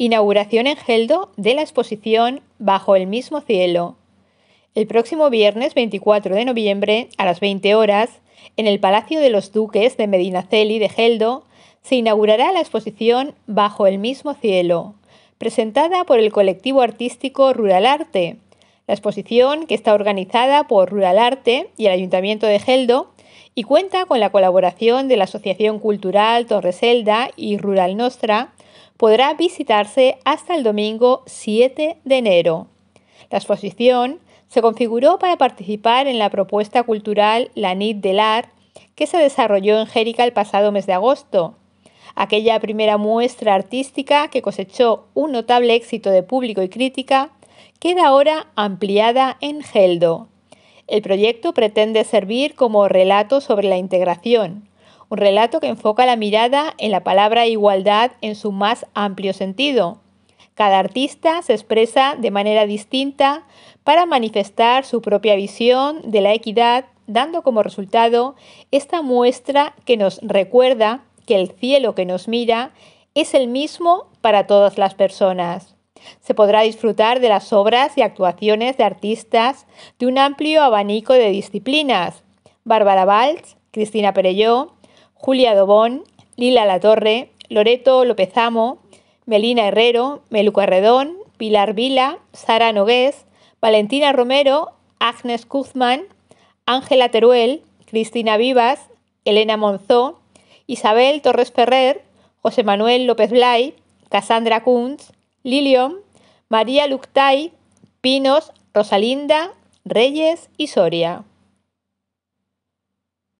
Inauguración en Geldo de la exposición Bajo el mismo cielo. El próximo viernes 24 de noviembre a las 20 horas, en el Palacio de los Duques de Medinaceli de Geldo, se inaugurará la exposición Bajo el mismo cielo, presentada por el colectivo artístico Rural Arte. La exposición, que está organizada por Rural Arte y el Ayuntamiento de Geldo, y cuenta con la colaboración de la Asociación Cultural Torreselda y Rural Nostra, podrá visitarse hasta el domingo 7 de enero. La exposición se configuró para participar en la propuesta cultural La Nit del Art que se desarrolló en Jérica el pasado mes de agosto. Aquella primera muestra artística que cosechó un notable éxito de público y crítica queda ahora ampliada en Geldo. El proyecto pretende servir como relato sobre la integración, un relato que enfoca la mirada en la palabra igualdad en su más amplio sentido. Cada artista se expresa de manera distinta para manifestar su propia visión de la equidad, dando como resultado esta muestra que nos recuerda que el cielo que nos mira es el mismo para todas las personas. Se podrá disfrutar de las obras y actuaciones de artistas de un amplio abanico de disciplinas. Bárbara Valls, Cristina Perelló, Julia Dobón, Lila Latorre, Loreto Amo, Melina Herrero, Meluca Redón, Pilar Vila, Sara Nogués, Valentina Romero, Agnes Kuzman, Ángela Teruel, Cristina Vivas, Elena Monzó, Isabel Torres Ferrer, José Manuel López Blay, Cassandra Kunz, Lilium, María Luctay, Pinos, Rosalinda, Reyes y Soria.